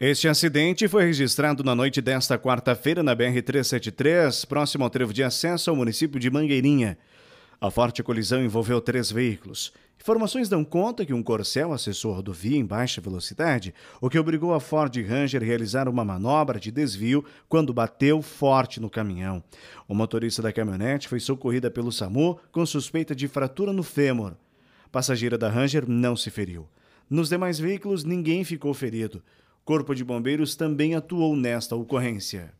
Este acidente foi registrado na noite desta quarta-feira na BR-373, próximo ao trevo de acesso ao município de Mangueirinha. A forte colisão envolveu três veículos. Informações dão conta que um Corcel acessou a rodovia em baixa velocidade, o que obrigou a Ford Ranger a realizar uma manobra de desvio quando bateu forte no caminhão. O motorista da caminhonete foi socorrida pelo SAMU com suspeita de fratura no fêmur. Passageira da Ranger não se feriu. Nos demais veículos, ninguém ficou ferido. Corpo de Bombeiros também atuou nesta ocorrência.